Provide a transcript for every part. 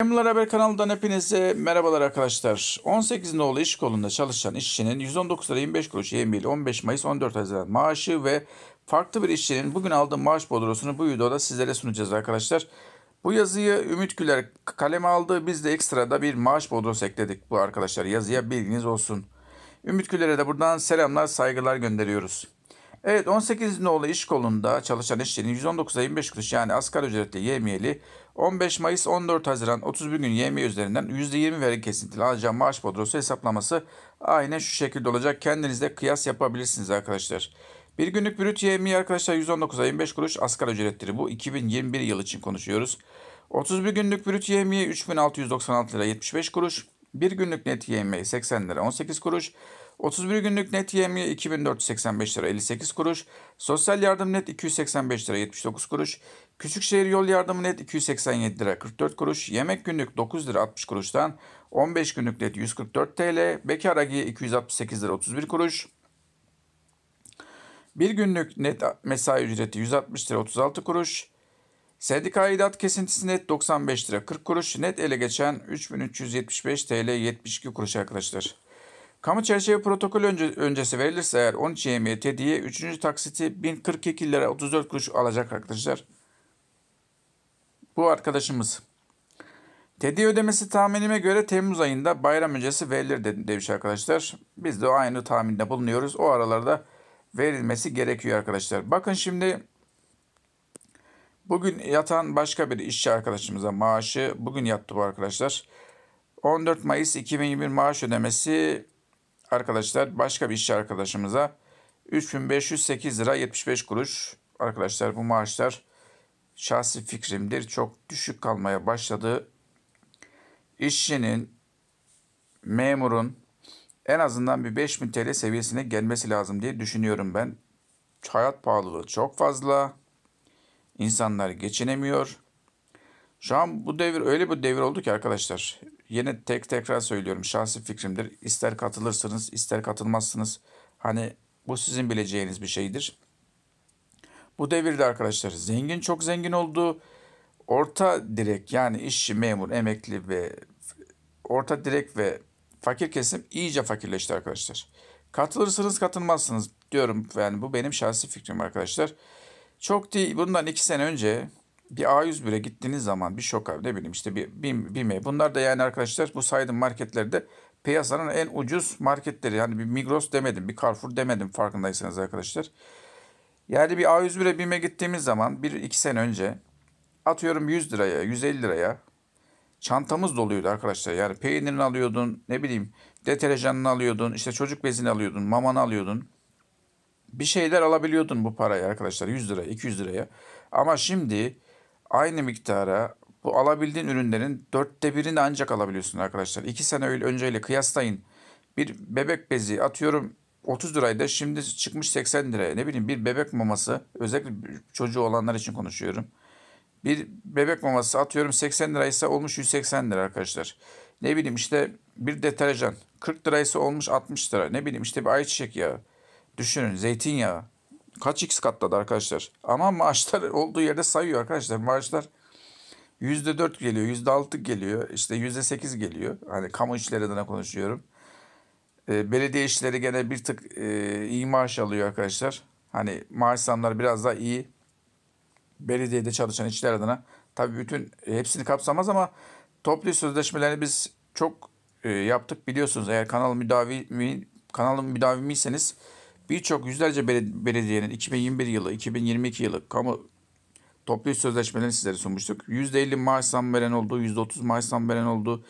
Memurlar Haber kanalından hepinize merhabalar arkadaşlar. 18 nolu iş kolunda çalışan işçinin 119 lira 25 kuruş yemiyle 15 Mayıs 14 Haziran maaşı ve farklı bir işçinin bugün aldığı maaş bodrosunu bu videoda sizlere sunacağız arkadaşlar. Bu yazıyı Ümit Güler kaleme aldı. Biz de ekstra da bir maaş bodrosu ekledik bu arkadaşlar yazıya bilginiz olsun. Ümit Güler'e de buradan selamlar saygılar gönderiyoruz. Evet 18 nolu iş kolunda çalışan işçinin 119'a 25 kuruş yani asgari ücretli yemiyeli 15 Mayıs 14 Haziran 31 gün yemiye üzerinden %20 veri kesintili alacağı maaş bodrosu hesaplaması aynen şu şekilde olacak. Kendinizde kıyas yapabilirsiniz arkadaşlar. Bir günlük brüt yemiye arkadaşlar 119'a 25 kuruş asgari ücretleri bu 2021 yıl için konuşuyoruz. 31 günlük brüt yemiye 3696 lira 75 kuruş. Bir günlük net yemiye 80 lira 18 kuruş. 31 günlük net yemiye 2485 lira 58 kuruş. Sosyal yardım net 285 lira 79 kuruş. Küçükşehir yol yardımı net 287 lira 44 kuruş. Yemek günlük 9 lira 60 kuruştan 15 günlük net 144 TL. Bekar agi 268 lira 31 kuruş. Bir günlük net mesai ücreti 160 lira 36 kuruş. Sendika aidat kesintisi net 95 lira 40 kuruş. Net ele geçen 3375 TL 72 kuruş arkadaşlar. Kamu çerçeve protokol önce, öncesi verilirse eğer 13 YM'ye TEDİ'ye 3. taksiti 1042 lira 34 kuruş alacak arkadaşlar. Bu arkadaşımız. Tedi ödemesi tahminime göre Temmuz ayında bayram öncesi verilir demiş arkadaşlar. Biz de aynı tahminde bulunuyoruz. O aralarda verilmesi gerekiyor arkadaşlar. Bakın şimdi bugün yatan başka bir işçi arkadaşımıza maaşı bugün yattı bu arkadaşlar. 14 Mayıs 2021 maaş ödemesi arkadaşlar başka bir işçi arkadaşımıza 3508 lira 75 kuruş arkadaşlar bu maaşlar şahsi fikrimdir çok düşük kalmaya başladı. İşçinin, memurun en azından bir 5000 TL seviyesine gelmesi lazım diye düşünüyorum ben. Hayat pahalılığı çok fazla. İnsanlar geçinemiyor. Şu an bu devir öyle bir devir oldu ki arkadaşlar. Yine tek tekrar söylüyorum şahsi fikrimdir. İster katılırsınız ister katılmazsınız. Hani bu sizin bileceğiniz bir şeydir. Bu devirde arkadaşlar zengin çok zengin oldu. Orta direk yani işçi, memur, emekli ve orta direk ve fakir kesim iyice fakirleşti arkadaşlar. Katılırsınız katılmazsınız diyorum yani bu benim şahsi fikrim arkadaşlar. Çok değil bundan iki sene önce bir A101'e gittiğiniz zaman bir şok abi ne bileyim işte bir, bir, Bunlar da yani arkadaşlar bu saydığım marketlerde piyasanın en ucuz marketleri. Yani bir Migros demedim, bir Carrefour demedim farkındaysanız arkadaşlar. Yani bir A101'e BİM'e gittiğimiz zaman bir iki sene önce atıyorum 100 liraya, 150 liraya çantamız doluydu arkadaşlar. Yani peynirini alıyordun, ne bileyim deterjanını alıyordun, işte çocuk bezini alıyordun, mamanı alıyordun. Bir şeyler alabiliyordun bu parayı arkadaşlar 100 liraya, 200 liraya. Ama şimdi aynı miktara bu alabildiğin ürünlerin dörtte birini ancak alabiliyorsun arkadaşlar. İki sene önceyle kıyaslayın. Bir bebek bezi atıyorum 30 liraydı şimdi çıkmış 80 liraya. Ne bileyim bir bebek maması özellikle çocuğu olanlar için konuşuyorum. Bir bebek maması atıyorum 80 liraysa olmuş 180 lira arkadaşlar. Ne bileyim işte bir deterjan 40 liraysa olmuş 60 lira. Ne bileyim işte bir ayçiçek yağı. Düşünün zeytinyağı Kaç x katladı arkadaşlar? Ama maaşlar olduğu yerde sayıyor arkadaşlar. Maaşlar %4 geliyor, %6 geliyor, işte %8 geliyor. Hani kamu işleri adına konuşuyorum. E, belediye işleri gene bir tık e, iyi maaş alıyor arkadaşlar. Hani maaş zamları biraz daha iyi. Belediyede çalışan işler adına. Tabii bütün e, hepsini kapsamaz ama toplu sözleşmelerini biz çok e, yaptık biliyorsunuz. Eğer kanal müdavi kanalın müdavimiyseniz Birçok yüzlerce belediyenin 2021 yılı, 2022 yılı kamu toplu iş sözleşmelerini sizlere sunmuştuk. %50 maaş zam veren oldu, %30 maaş zam veren oldu.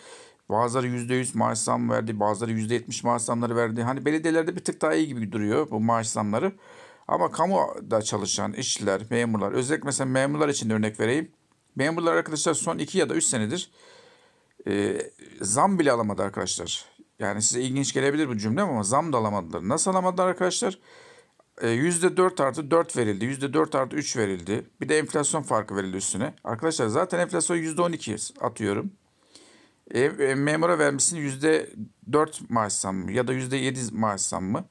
Bazıları %100 maaş zam verdi, bazıları %70 maaş zamları verdi. Hani belediyelerde bir tık daha iyi gibi duruyor bu maaş zamları. Ama kamuda çalışan işçiler, memurlar, özellikle mesela memurlar için örnek vereyim. Memurlar arkadaşlar son 2 ya da 3 senedir e, zam bile alamadı arkadaşlar. Yani size ilginç gelebilir bu cümle ama zam da alamadılar. Nasıl alamadılar arkadaşlar? E, ee, %4 artı 4 verildi. %4 artı 3 verildi. Bir de enflasyon farkı verildi üstüne. Arkadaşlar zaten enflasyon %12 atıyorum. E, e, memura vermişsin %4 maaş zammı ya da %7 maaş zammı.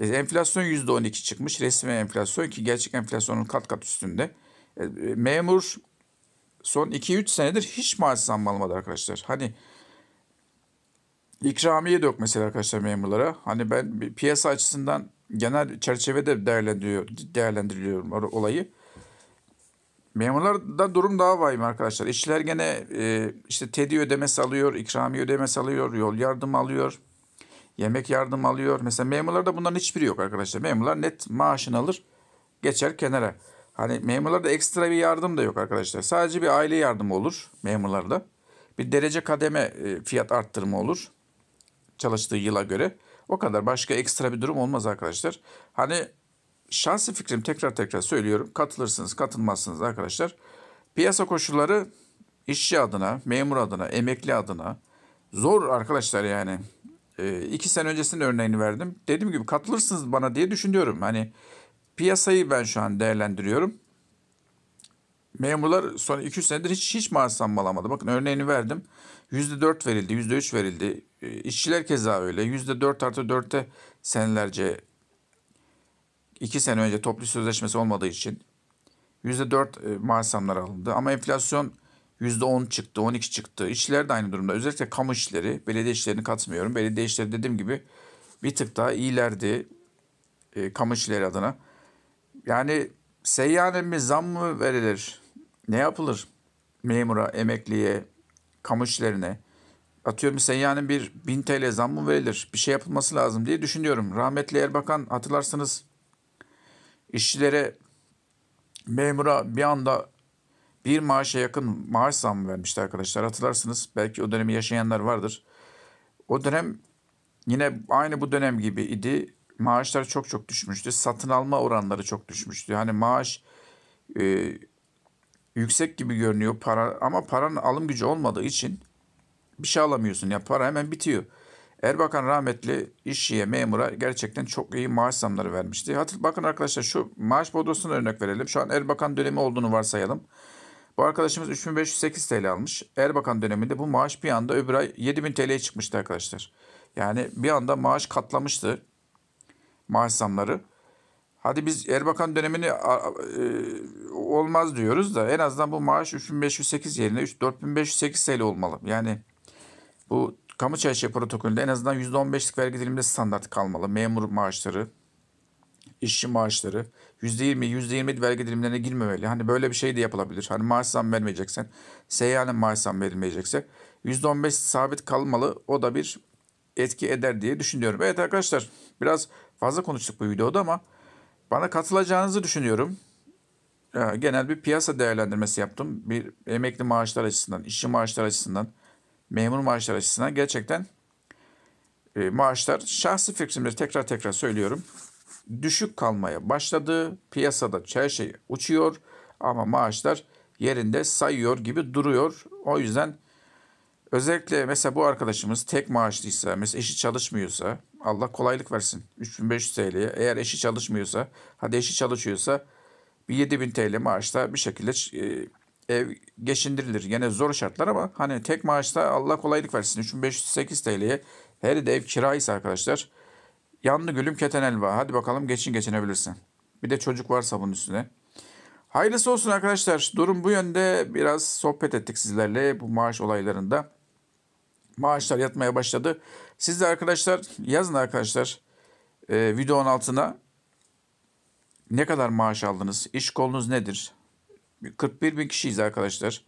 E, enflasyon %12 çıkmış. Resmi enflasyon ki gerçek enflasyonun kat kat üstünde. E, e memur son 2-3 senedir hiç maaş zammı almadı arkadaşlar. Hani ikramiye mesela arkadaşlar memurlara. Hani ben piyasa açısından genel çerçevede değerlendiriyor, değerlendiriliyorum olayı. Memurlarda durum daha vahim arkadaşlar. İşçiler gene e, işte tedi ödemesi alıyor, ikramiye ödemesi alıyor, yol yardım alıyor, yemek yardım alıyor. Mesela memurlarda bunların hiçbiri yok arkadaşlar. Memurlar net maaşını alır, geçer kenara. Hani memurlarda ekstra bir yardım da yok arkadaşlar. Sadece bir aile yardımı olur memurlarda. Bir derece kademe e, fiyat arttırma olur çalıştığı yıla göre. O kadar başka ekstra bir durum olmaz arkadaşlar. Hani şahsi fikrim tekrar tekrar söylüyorum. Katılırsınız, katılmazsınız arkadaşlar. Piyasa koşulları işçi adına, memur adına, emekli adına zor arkadaşlar yani. E, iki sene öncesinin örneğini verdim. Dediğim gibi katılırsınız bana diye düşünüyorum. Hani piyasayı ben şu an değerlendiriyorum. Memurlar son 200 senedir hiç hiç maaş zammı Bakın örneğini verdim. %4 verildi, %3 verildi. Ee, işçiler keza öyle. yüzde dört artı dörtte senelerce iki sene önce toplu sözleşmesi olmadığı için %4 e, maaş zamları alındı. Ama enflasyon yüzde on çıktı, on iki çıktı. İşçiler de aynı durumda. Özellikle kamu işleri, belediye işlerini katmıyorum. Belediye işleri dediğim gibi bir tık daha iyilerdi e, kamu işleri adına. Yani seyyane mi zam mı verilir? Ne yapılır? Memura, emekliye, kamu işlerine, atıyorum yani bir 1000 TL zam mı verilir. Bir şey yapılması lazım diye düşünüyorum. Rahmetli Erbakan hatırlarsınız işçilere memura bir anda bir maaşa yakın maaş zammı vermişti arkadaşlar. Hatırlarsınız belki o dönemi yaşayanlar vardır. O dönem yine aynı bu dönem gibi idi. Maaşlar çok çok düşmüştü. Satın alma oranları çok düşmüştü. Hani maaş e, yüksek gibi görünüyor para ama paranın alım gücü olmadığı için bir şey alamıyorsun. ya para hemen bitiyor. Erbakan rahmetli işçiye, memura gerçekten çok iyi maaş zamları vermişti. Hatır, bakın arkadaşlar şu maaş bodrosuna örnek verelim. Şu an Erbakan dönemi olduğunu varsayalım. Bu arkadaşımız 3508 TL almış. Erbakan döneminde bu maaş bir anda öbür ay 7000 TL'ye çıkmıştı arkadaşlar. Yani bir anda maaş katlamıştı. Maaş zamları. Hadi biz Erbakan dönemini e, olmaz diyoruz da en azından bu maaş 3508 yerine 3 4508 TL olmalı. Yani bu kamu çerçeve protokolünde en azından %15'lik vergi diliminde standart kalmalı. Memur maaşları, işçi maaşları %20, %20 vergi dilimlerine girmemeli. Hani böyle bir şey de yapılabilir. Hani maaş zam vermeyeceksen, seyyanen maaş zam verilmeyecekse %15 sabit kalmalı. O da bir etki eder diye düşünüyorum. Evet arkadaşlar biraz fazla konuştuk bu videoda ama bana katılacağınızı düşünüyorum. Ee, genel bir piyasa değerlendirmesi yaptım. Bir emekli maaşlar açısından, işçi maaşlar açısından, memur maaşları açısından gerçekten e, maaşlar şahsi fikrimle tekrar tekrar söylüyorum. Düşük kalmaya başladı. Piyasada her şey uçuyor ama maaşlar yerinde sayıyor gibi duruyor. O yüzden özellikle mesela bu arkadaşımız tek maaşlıysa, mesela eşi çalışmıyorsa Allah kolaylık versin. 3500 TL'ye eğer eşi çalışmıyorsa, hadi eşi çalışıyorsa bir 7000 TL maaşla bir şekilde e, e, geçindirilir. Yine zor şartlar ama hani tek maaşta Allah kolaylık versin. 3508 TL'ye her de ev kiraysa arkadaşlar. Yanlı gülüm keten elva. Hadi bakalım geçin geçinebilirsin. Bir de çocuk varsa bunun üstüne. Hayırlısı olsun arkadaşlar. Durum bu yönde biraz sohbet ettik sizlerle bu maaş olaylarında. Maaşlar yatmaya başladı. Siz de arkadaşlar yazın arkadaşlar e, videonun altına ne kadar maaş aldınız? İş kolunuz nedir? 41 bin kişiyiz arkadaşlar.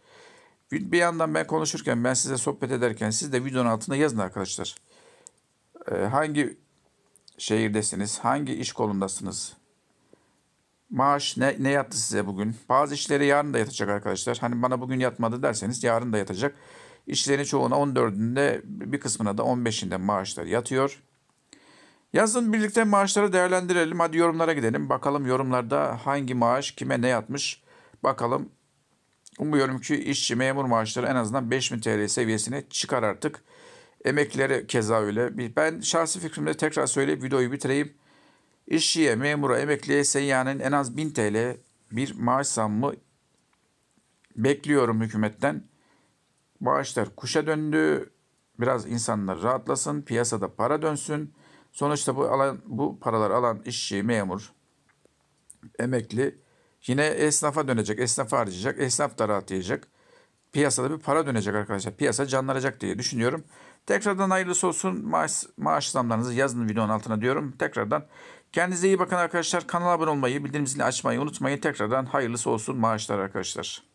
Bir yandan ben konuşurken, ben size sohbet ederken siz de videonun altında yazın arkadaşlar. Ee, hangi şehirdesiniz? Hangi iş kolundasınız? Maaş ne, ne yattı size bugün? Bazı işleri yarın da yatacak arkadaşlar. Hani bana bugün yatmadı derseniz yarın da yatacak. İşlerin çoğuna 14'ünde bir kısmına da 15'inde maaşlar yatıyor. Yazın birlikte maaşları değerlendirelim. Hadi yorumlara gidelim. Bakalım yorumlarda hangi maaş kime ne yatmış? Bakalım. Umuyorum ki işçi memur maaşları en azından 5000 TL seviyesine çıkar artık. Emeklilere keza öyle. Ben şahsi fikrimde tekrar söyleyip videoyu bitireyim. İşçiye, memura, emekliye seyyanen en az 1000 TL bir maaş zammı bekliyorum hükümetten. Maaşlar kuşa döndü. Biraz insanlar rahatlasın, piyasada para dönsün. Sonuçta bu alan bu paralar alan işçi, memur, emekli Yine esnafa dönecek, esnafa harcayacak, esnaf da rahatlayacak. Piyasada bir para dönecek arkadaşlar. Piyasa canlanacak diye düşünüyorum. Tekrardan hayırlısı olsun. Maaş, maaş zamlarınızı yazın videonun altına diyorum. Tekrardan kendinize iyi bakın arkadaşlar. Kanala abone olmayı, bildirim zilini açmayı unutmayın. Tekrardan hayırlısı olsun maaşlar arkadaşlar.